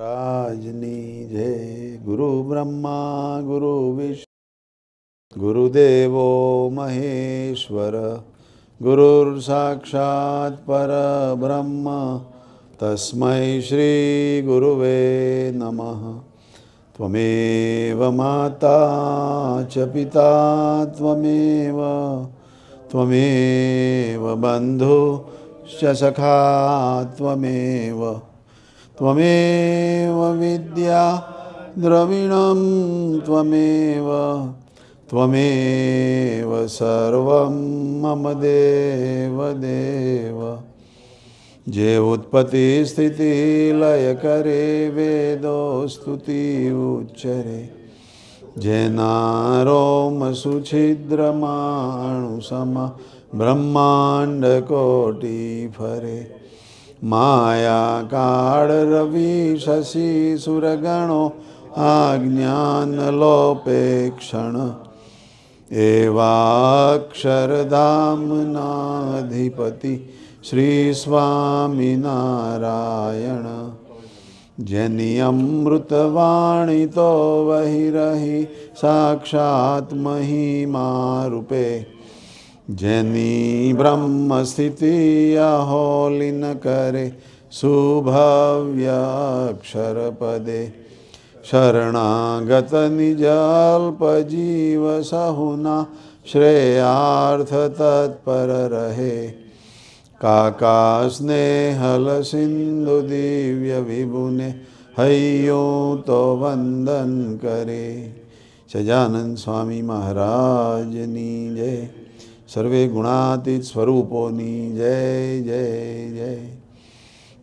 राजनी जय गुरु ब्रह्मा गुरु विष्णु गुरुदेव महेश्वर गुरुर्साक्षात् तस्म श्री श्रीगुरुवे नम त्वमेव माता च पिता त्वमेव त्वमेव बन्धुश्च सखा त्वमेव त्वमेव विद्या द्रविणं त्वमेव त्वमेव सर्वं मम देव देव जे उत्पत्तिस्थितिलयकरे वेदोस्तुति उच्चरे जेनारोमसुछिद्रमाणुसमा ब्रह्माण्डकोटिफरे माया काळ रवि शशि सुरगणो आज्ञानलोपेक्षण स्वामी नारायण जनियमृतवाणी तो वहिरहि साक्षात् महिमारूपे जनी ब्रह्म स्थिति अहोली न करे सुभाव्याक्षर पदे शरणागत निजाल्प जीव सहुना श्रेयार्थ तत्पर रहे काका स्नेहल सिंधु दिव्य विभुने हयो तो वंदन करे सजानंद स्वामी महाराज नी जय सर्वे गुणातीत स्वरूपोनी जय जय जय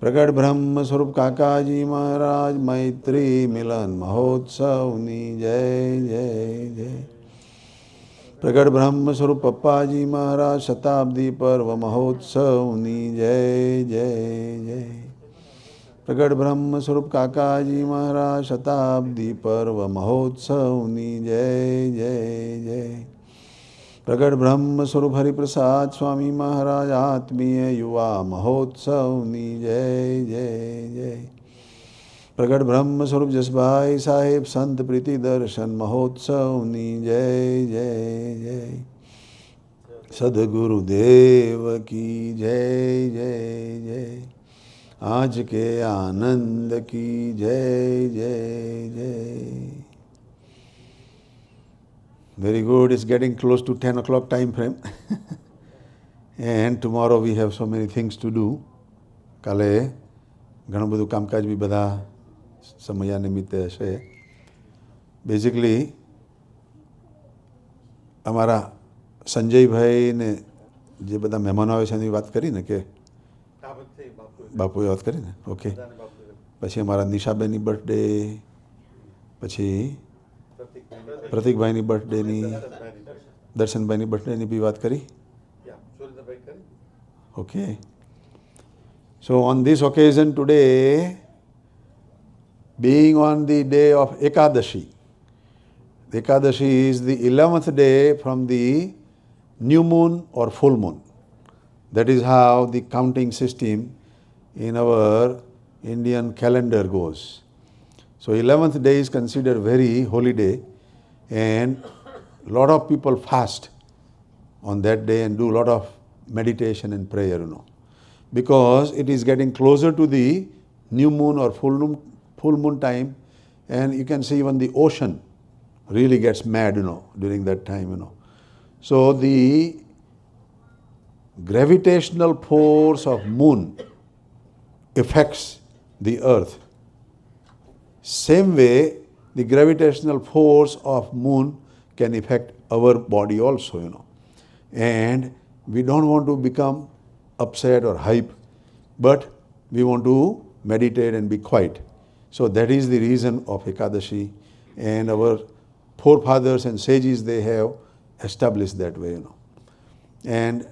प्रकट ब्रह्म स्वरूप काका जी महाराज मैत्री मिलन महोत्सव नी जय जय जय प्रकट ब्रह्म स्वरूप पप्पा जी महाराज शताब्दी पर्व महोत्सव नी जय जय जय प्रकट ब्रह्म स्वरूप काका जी महाराज शताब्दी पर्व महोत्सव नी जय जय जय प्रकट ब्रह्म स्वरूप हरि प्रसाद स्वामी महाराज आत्मीय युवा महोत्सव नी जय जय जय प्रकट ब्रह्म स्वरूप जसभाई साहेब संत प्रीति दर्शन महोत्सव नी जय जय जय सदगुरुदेव की जय जय जय आज के आनंद की जय जय जय Very good. It's getting close to 10 o'clock time frame. And tomorrow we have so many things to do કાલે ઘણું બધું કામકાજ બી બધા સમયા નિમિત્તે હશે બેઝિકલી અમારા સંજયભાઈને જે બધા મહેમાનો આવે છે એની વાત કરીને કે બાપુએ વાત કરીને ઓકે પછી અમારા નિશાબેની બર્થડે પછી પ્રતિકભાઈની બર્થડેની દર્શનભાઈની બર્થડેની બી વાત કરી okay so on this occasion today being on the day of Ekadashi. Ekadashi is the 11th day from the new moon or full moon. That is how the counting system in our Indian calendar goes. So 11th day is considered very holy day and lot of people fast on that day and do lot of meditation and prayer, you know. Because it is getting closer to the new moon or full moon, full moon time and you can see even the ocean really gets mad, you know, during that time, you know. So the gravitational force of moon affects the earth same way, the gravitational force of moon can affect our body also, you know. And we don't want to become upset or hype, but we want to meditate and be quiet. So that is the reason of Ekadashi and our forefathers and sages, they have established that way, you know. And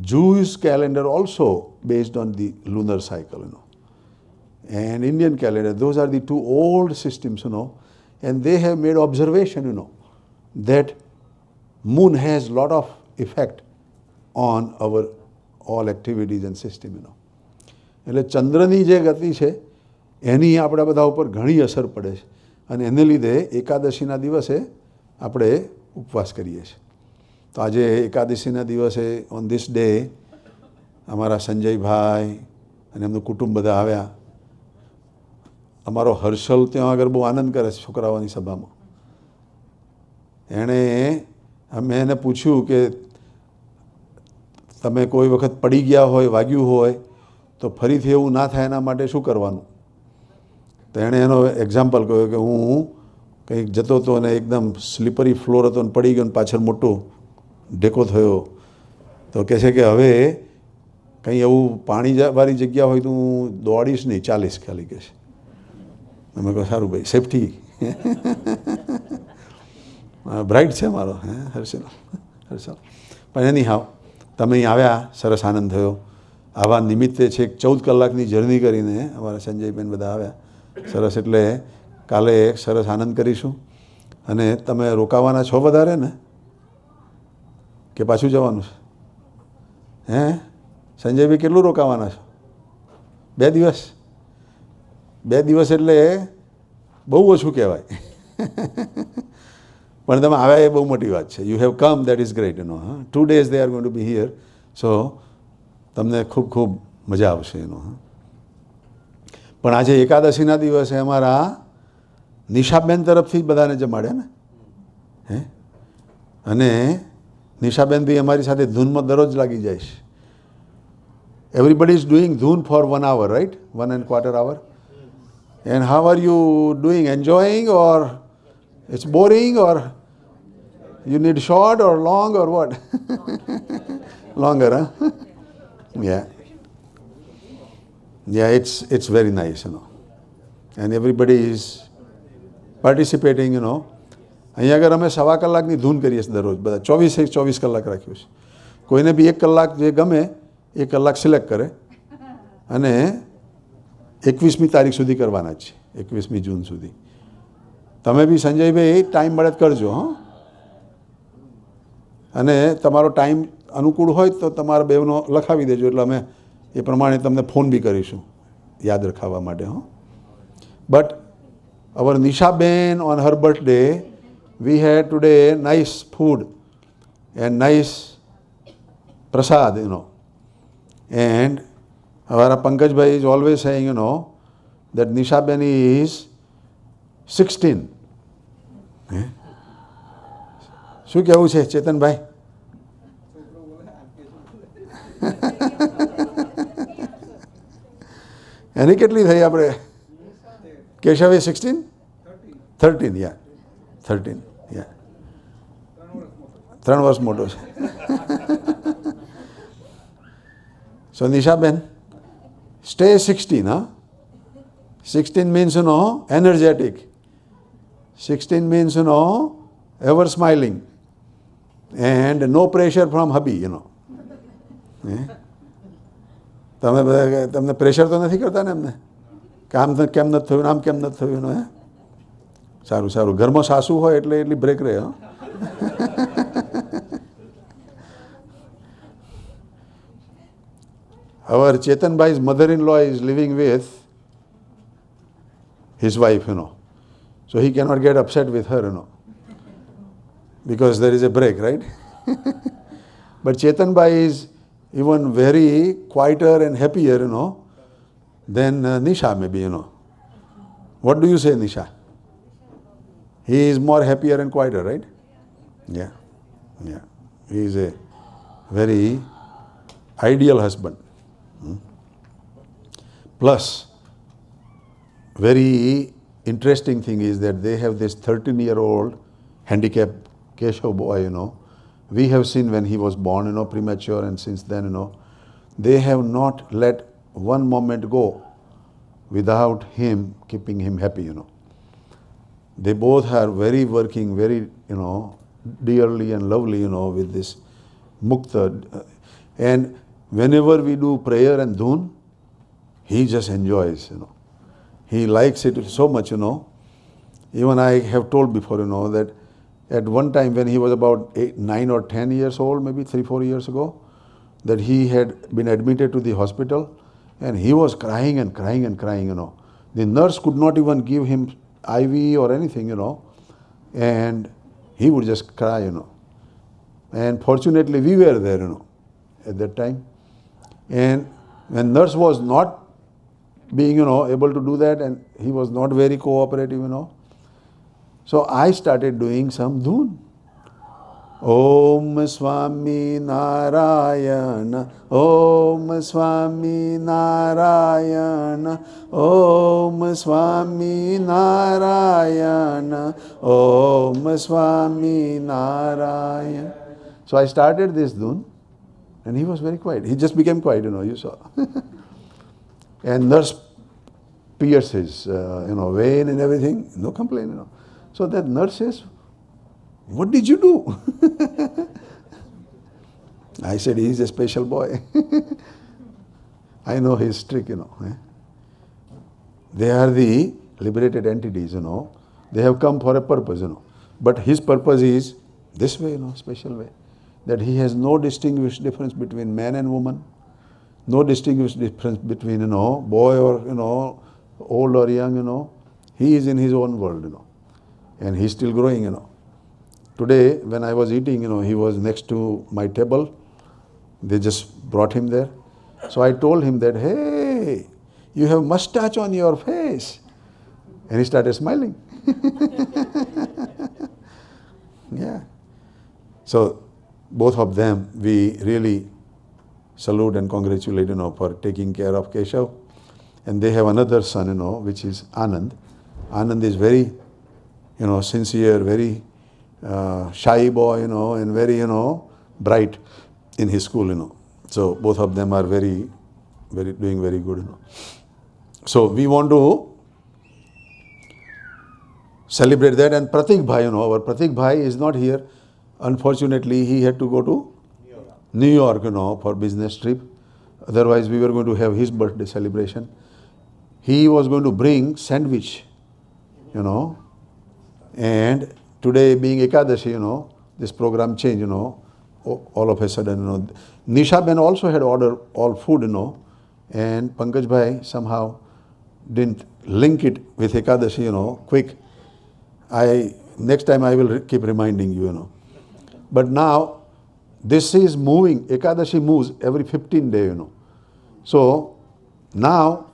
Jewish calendar also based on the lunar cycle, you know. and Indian calendar. Those are the two old systems, you know, and they have made observation, you know, that moon has lot of effect on our all activities and system, you know. એટલે ચંદ્રની જે ગતિ છે એની આપણા બધા ઉપર ઘણી અસર પડે છે અને એને લીધે એકાદશીના દિવસે આપણે ઉપવાસ કરીએ છીએ તો આજે એકાદશીના દિવસે ઓન ધીસ ડે અમારા સંજયભાઈ અને એમનું કુટુંબ બધા આવ્યા અમારો હર્ષલ ત્યાં આગળ બહુ આનંદ કરે છે છોકરાઓની સભામાં એણે મેં એને પૂછ્યું કે તમે કોઈ વખત પડી ગયા હોય વાગ્યું હોય તો ફરીથી એવું ના થાય એના માટે શું કરવાનું તો એણે એનો એક્ઝામ્પલ કહ્યો કે હું કંઈક જતો હતો અને એકદમ સ્લીપરી ફ્લોર હતો ને પડી ગયો ને પાછળ મોટો ઢેકો થયો તો કહે છે કે હવે કંઈ એવું પાણી વાળી જગ્યા હોય તો હું દોડીશ નહીં ચાલીશ ખાલી કહે છે મેં કહો સારું ભાઈ સેફટી બ્રાઇટ છે મારો હે હર્ષલ હર્ષલ પણ એની હાવ તમે અહીં આવ્યા સરસ આનંદ થયો આવા નિમિત્તે છેક ચૌદ કલાકની જર્ની કરીને અમારા સંજયબેન બધા આવ્યા સરસ એટલે કાલે સરસ આનંદ કરીશું અને તમે રોકાવાના છો વધારે ને કે પાછું જવાનું છે હે સંજયભાઈ કેટલું રોકાવાના છો બે દિવસ બે દિવસ એટલે બહુ ઓછું કહેવાય પણ તમે આવ્યા એ બહુ મોટી વાત છે you have come that is great એનો હા two days they are going to be here so તમને ખૂબ ખૂબ મજા આવશે એનો હા પણ આજે એકાદશીના દિવસે અમારા નિશાબેન તરફથી જ બધાને જમાડ્યા ને હે અને નિશાબેન બી અમારી સાથે ધૂનમાં દરરોજ લાગી જાય છે એવરીબડી ઇઝ ડુઈંગ ધૂન for one hour right one and quarter hour And how are you doing? Enjoying or it's boring or you need short or long or what? Longer, huh? yeah. Yeah, it's it's very nice, you know. And everybody is participating, you know. અહીંયા આગળ અમે સવા કલાકની ધૂન કરીએ છીએ દરરોજ બધા ચોવીસે ચોવીસ કલાક રાખ્યું છે કોઈને બી એક કલાક જે ગમે એ કલાક સિલેક્ટ કરે અને એકવીસમી તારીખ સુધી કરવાના છે એકવીસમી જૂન સુધી તમે બી સંજયભાઈ ટાઈમ મળે કરજો હં અને તમારો ટાઈમ અનુકૂળ હોય તો તમારા બેનો લખાવી દેજો એટલે અમે એ પ્રમાણે તમને ફોન બી કરીશું યાદ રખાવવા માટે હં but our Nishaben on her birthday we had today nice food and nice prasad એનો and However, Pankajbhai is always saying, you know, that Nisha Beni is 16. શું કહેવું છે ચેતનભાઈ એની કેટલી થઈ આપણે કેશવે સિક્સટીન થર્ટીન યા થર્ટીન યા ત્રણ વર્ષ મોટો છે સો નિશાબેન Stay 16, huh? 16 means, you know, energetic. 16 means, you know, ever smiling. And no pressure from hubby, you know. તમે તમને પ્રેશર તો નથી કરતા ને એમને કામ કેમ નથી થયું આમ કેમ નથી થયું ને સારું સારું ઘરમાં સાસુ હોય એટલે એટલી બ્રેક રહે હા our Chetan Bhai's mother-in-law is living with his wife, you know. So he cannot get upset with her, you know, because there is a break, right? but Chetan Bhai is even very quieter and happier, you know, than uh, Nisha maybe, you know. What do you say, Nisha? He is more happier and quieter, right? Yeah. Yeah. He is a very ideal husband. Plus, very interesting thing is that they have this 13-year-old handicapped Keshav boy, you know. We have seen when he was born, you know, premature, and since then, you know, they have not let one moment go without him keeping him happy, you know. They both are very working, very, you know, dearly and lovely, you know, with this mukta. And whenever we do prayer and dhun, he just enjoys, you know. He likes it so much, you know. Even I have told before, you know, that at one time when he was about eight, 9 or 10 years old, maybe 3, 4 years ago, that he had been admitted to the hospital and he was crying and crying and crying, you know. The nurse could not even give him IV or anything, you know, and he would just cry, you know. And fortunately, we were there, you know, at that time. And when nurse was not being, you know, able to do that and he was not very cooperative, you know. So I started doing some dhun. Om Swami Narayana, Om Swami Narayana, Om Swami Narayana, Om Swami Narayana. So I started this dhun and he was very quiet. He just became quiet, you know, you saw. and nurse pierces, uh, you know, vein and everything. No complaint, you know. So that nurse says, what did you do? I said, he's a special boy. I know his trick, you know. Eh? They are the liberated entities, you know. They have come for a purpose, you know. But his purpose is this way, you know, special way. That he has no distinguished difference between man and woman no distinguished difference between, you know, boy or, you know, old or young, you know. He is in his own world, you know. And he's still growing, you know. Today, when I was eating, you know, he was next to my table. They just brought him there. So I told him that, hey, you have mustache on your face. And he started smiling. yeah. So both of them, we really salute and congratulate, you know, for taking care of Keshav. And they have another son, you know, which is Anand. Anand is very, you know, sincere, very uh, shy boy, you know, and very, you know, bright in his school, you know. So both of them are very, very doing very good, you know. So we want to celebrate that. And Pratik Bhai, you know, our Pratik Bhai is not here. Unfortunately, he had to go to New York, you know, for business trip. Otherwise, we were going to have his birthday celebration. He was going to bring sandwich, you know. And today being Ekadashi, you know, this program changed, you know, all of a sudden, you know. Nisha Ben also had ordered all food, you know, and Pankaj Bhai somehow didn't link it with Ekadashi, you know, quick. I, next time I will keep reminding you, you know. But now this is moving, Ekadashi moves every 15 day, you know. So now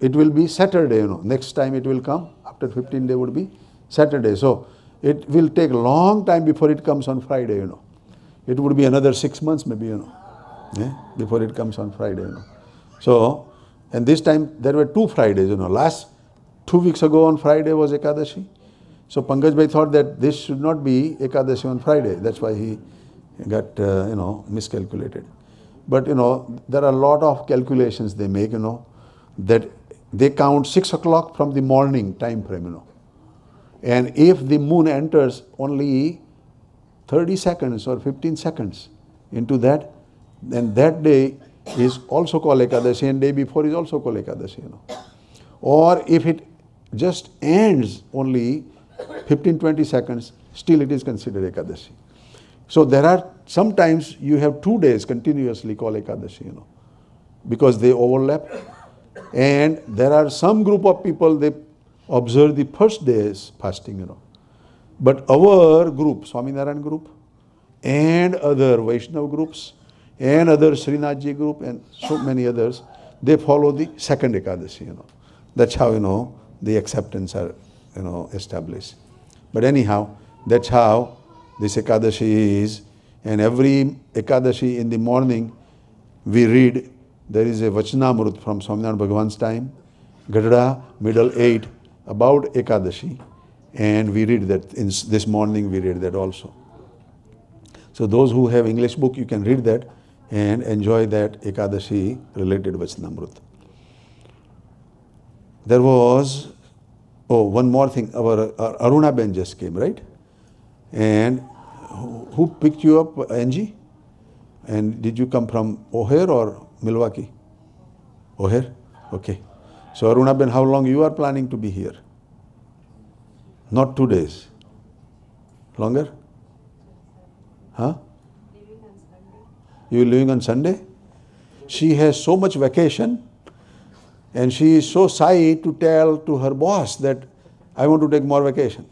it will be Saturday, you know. Next time it will come, after 15 day would be Saturday. So it will take long time before it comes on Friday, you know. It would be another six months maybe, you know, yeah, before it comes on Friday, you know. So, and this time there were two Fridays, you know. Last two weeks ago on Friday was Ekadashi. So Pankaj Bhai thought that this should not be Ekadashi on Friday. That's why he got, uh, you know, miscalculated. But, you know, there are a lot of calculations they make, you know, that they count 6 o'clock from the morning time frame, you know. And if the moon enters only 30 seconds or 15 seconds into that, then that day is also called Ekadashi and day before is also called Ekadashi, you know. Or if it just ends only 15-20 seconds, still it is considered Ekadashi. So there are sometimes you have two days continuously called Ekadashi, you know, because they overlap. And there are some group of people they observe the first day's fasting, you know. But our group, Swaminarayan group, and other Vaishnava groups, and other Srinathji group, and so many others, they follow the second Ekadashi, you know. That's how, you know, the acceptance are, you know, established. But anyhow, that's how this Ekadashi is. And every Ekadashi in the morning, we read there is a Vachanamrut from Swaminarayan Bhagavan's time, Gadada, middle eight, about Ekadashi. And we read that in this morning, we read that also. So those who have English book, you can read that and enjoy that Ekadashi related Vachanamrut. There was, oh, one more thing. Our, our Aruna Ben just came, right? And who picked you up, Angie? And did you come from O'Hare or Milwaukee? O'Hare? Okay. So Aruna Ben, how long you are planning to be here? Not two days. Longer? Huh? You leaving on Sunday? She has so much vacation and she is so shy to tell to her boss that I want to take more vacation.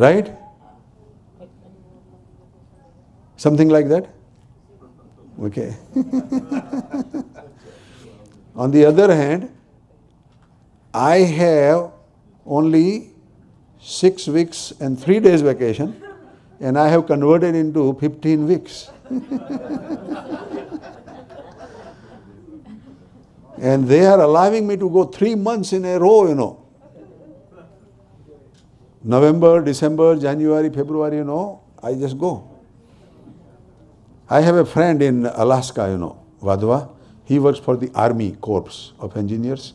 right? Something like that? Okay. On the other hand, I have only six weeks and three days vacation and I have converted into 15 weeks. and they are allowing me to go three months in a row, you know. November, December, January, February, you know, I just go. I have a friend in Alaska, you know, Vadva. He works for the Army Corps of Engineers.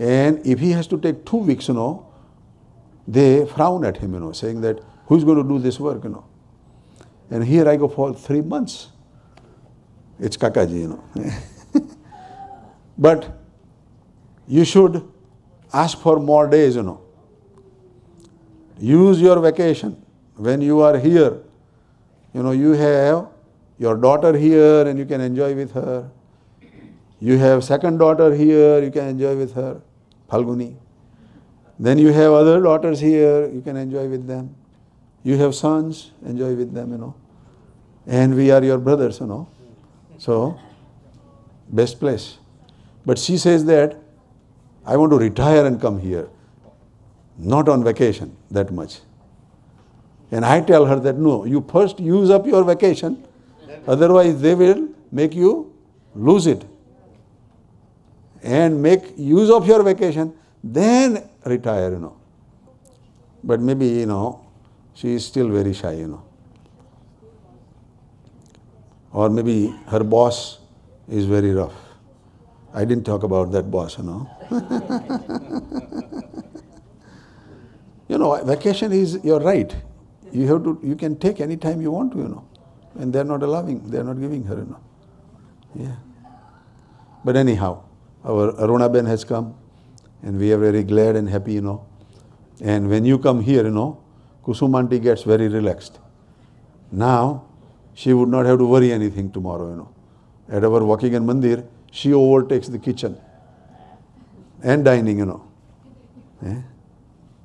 And if he has to take two weeks, you know, they frown at him, you know, saying that who's going to do this work, you know. And here I go for three months. It's Kakaji, you know. but you should ask for more days, you know. Use your vacation when you are here. You know, you have your daughter here and you can enjoy with her. You have second daughter here, you can enjoy with her, Phalguni. Then you have other daughters here, you can enjoy with them. You have sons, enjoy with them, you know. And we are your brothers, you know. So, best place. But she says that I want to retire and come here not on vacation that much. And I tell her that no, you first use up your vacation, otherwise they will make you lose it. And make use of your vacation, then retire, you know. But maybe, you know, she is still very shy, you know. Or maybe her boss is very rough. I didn't talk about that boss, you know. You know, vacation is your right. You have to, you can take any time you want to, you know. And they're not allowing, they're not giving her, you know. Yeah. But anyhow, our Aruna Ben has come and we are very glad and happy, you know. And when you come here, you know, Kusumanti gets very relaxed. Now, she would not have to worry anything tomorrow, you know. At our walking in mandir, she overtakes the kitchen and dining, you know. Eh?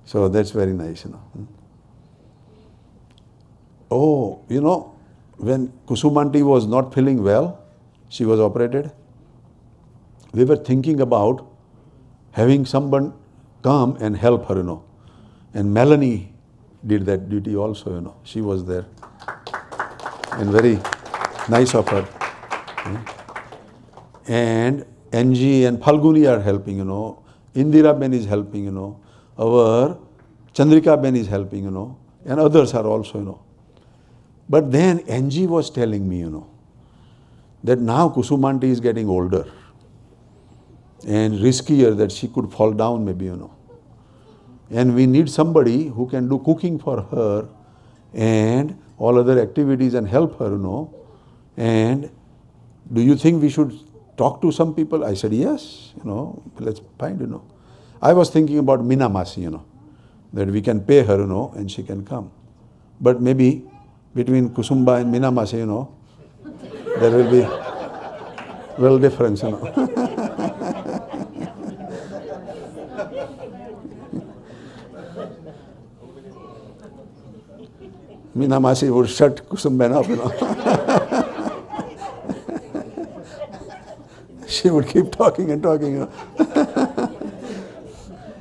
So that's very nice, you know. Hmm. Oh, you know, when Kusumanti was not feeling well, she was operated. We were thinking about having someone come and help her, you know. And Melanie did that duty also, you know. She was there. And very nice of her. Hmm. And NG and Falguni are helping, you know. Indira Ben is helping, you know our Chandrika Ben is helping, you know, and others are also, you know. But then Angie was telling me, you know, that now Kusumanti is getting older and riskier that she could fall down maybe, you know. And we need somebody who can do cooking for her and all other activities and help her, you know. And do you think we should talk to some people? I said, yes, you know, let's find, you know. I was thinking about Mina Masi, you know, that we can pay her, you know, and she can come. But maybe between Kusumba and Mina Masi, you know, there will be little difference, you know. Meena Masi would shut Kusumba, up, you know. she would keep talking and talking, you know.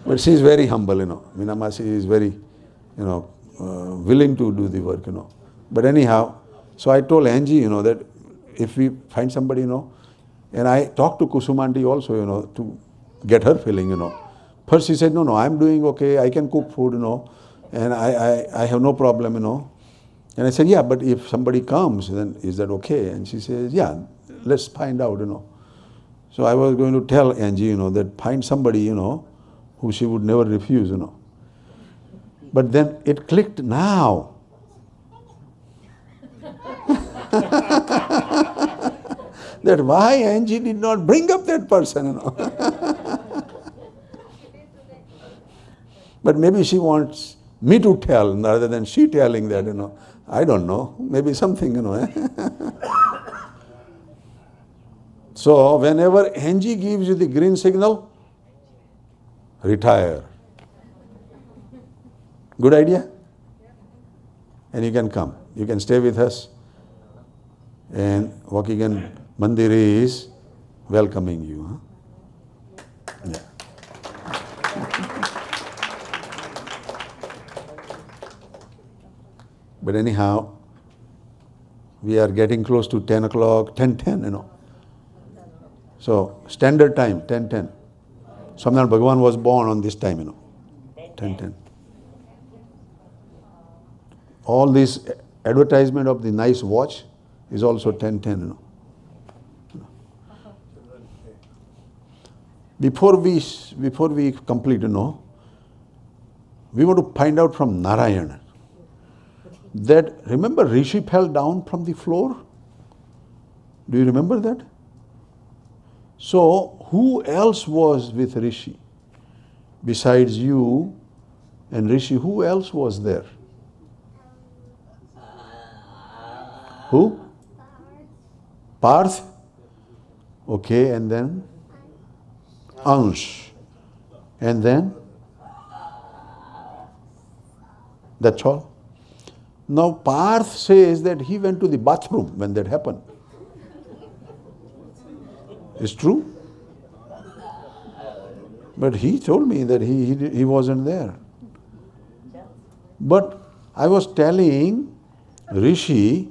But she is very humble, you know. Minamasi is very, you know, uh, willing to do the work, you know. But anyhow, so I told Angie, you know, that if we find somebody, you know, and I talked to Kusumanti also, you know, to get her feeling, you know. First she said, no, no, I'm doing okay, I can cook food, you know, and I, I, I have no problem, you know. And I said, yeah, but if somebody comes, then is that okay? And she says, yeah, let's find out, you know. So I was going to tell Angie, you know, that find somebody, you know, whom she would never refuse, you know. But then it clicked now. that why Angie did not bring up that person, you know. but maybe she wants me to tell rather than she telling that, you know. I don't know. Maybe something, you know. Eh? so whenever Angie gives you the green signal, retire. Good idea? And you can come. You can stay with us. And walking in Mandir is welcoming you. Huh? Yeah. But anyhow, we are getting close to 10 o'clock, 10, 10, you know. So standard time, 10, 10. Swaminarayan Bhagavan was born on this time, you know. 1010. All this advertisement of the nice watch is also 1010, you know. Before we, before we complete, you know, we want to find out from Narayana that remember Rishi fell down from the floor? Do you remember that? So, who else was with Rishi? Besides you and Rishi, who else was there? Who? Parth. Okay, and then? Ansh. And then? That's all. Now, Parth says that he went to the bathroom when that happened. It's true. But he told me that he, he, he wasn't there. But I was telling Rishi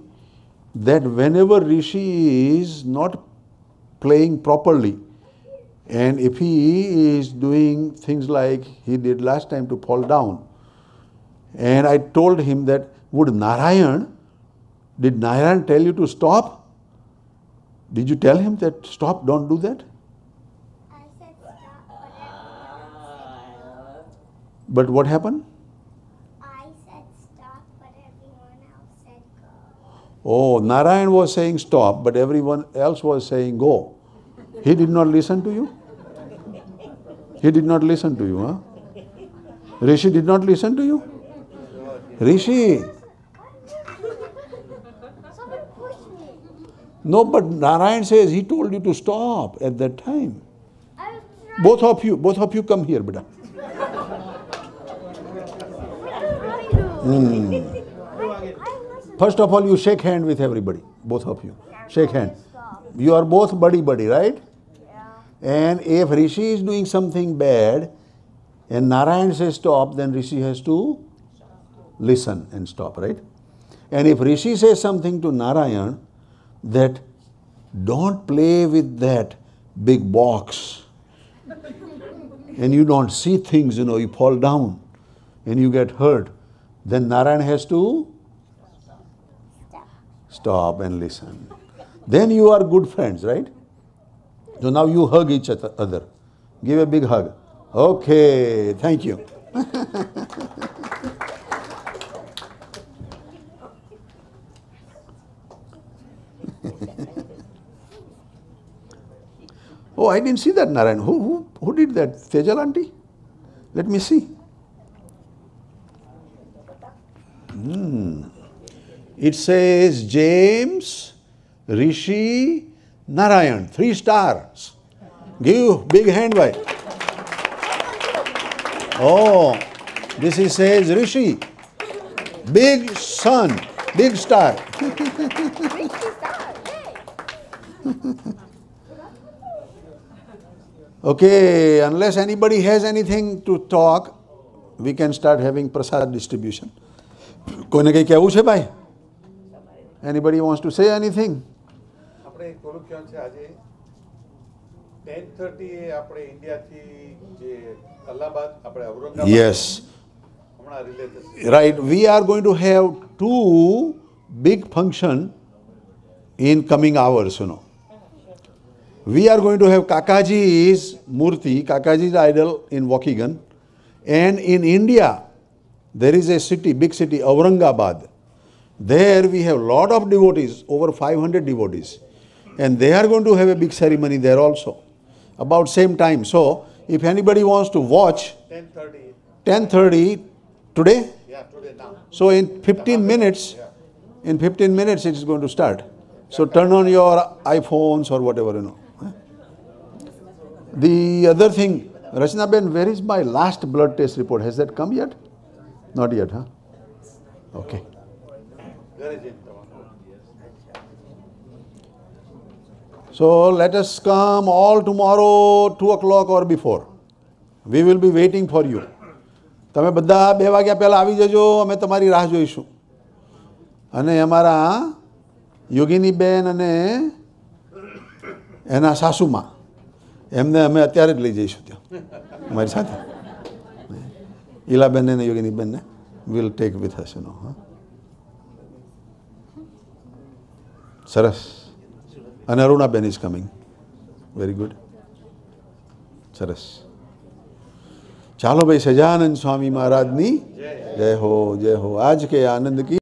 that whenever Rishi is not playing properly, and if he is doing things like he did last time to fall down, and I told him that would Narayan, did Narayan tell you to stop? Did you tell him that stop, don't do that? I said stop, but, but what happened? I said stop, but everyone else said go. Oh, Narayan was saying stop, but everyone else was saying go. He did not listen to you? He did not listen to you, huh? Rishi did not listen to you? Rishi, No, but Narayan says he told you to stop at that time. Both of you, both of you come here, beta. Mm. First of all, you shake hand with everybody, both of you. Shake hand. You are both buddy buddy, right? And if Rishi is doing something bad and Narayan says stop, then Rishi has to listen and stop, right? And if Rishi says something to Narayan, that don't play with that big box and you don't see things, you know, you fall down and you get hurt, then Narayan has to stop and listen. Then you are good friends, right? So now you hug each other. Give a big hug. Okay, thank you. oh, I didn't see that, Narayan. Who, who, who did that? Tejal aunty. Let me see. Hmm. It says James, Rishi, Narayan. Three stars. Give big hand by. Oh, this is says Rishi. Big sun, big star. okay, unless anybody has anything to talk, we can start having prasad distribution. Anybody wants to say anything? Yes. Right, we are going to have two big functions in coming hours, you know. We are going to have Kakaji's Murthy, Kakaji's idol in Wakigan. And in India, there is a city, big city, Aurangabad. There we have lot of devotees, over 500 devotees. And they are going to have a big ceremony there also. About same time. So, if anybody wants to watch, 10.30. 10.30 today? Yeah, today now. So, in 15 minutes, yeah. in 15 minutes it is going to start. So, turn on your iPhones or whatever, you know. The other thing, Rashna Ben, where is my last blood test report? Has that come yet? Not yet, huh? Okay. So let us come all tomorrow 2 o'clock or before. We will be waiting for you તમે બધા બે વાગ્યા પહેલાં આવી જજો અમે તમારી રાહ જોઈશું અને અમારા યોગિનીબેન અને એના સાસુમાં એમને અમે અત્યારે જ લઈ જઈશું ત્યાં અમારી સાથે ઈલાબેન અને યોગીની બેનને વિલ ટેક વિથ હસ હા સરસ અને Arunaben is coming very good સરસ ચાલો ભાઈ સજાનંદ સ્વામી મહારાજની જય હો જય હો આજ કે આનંદ કી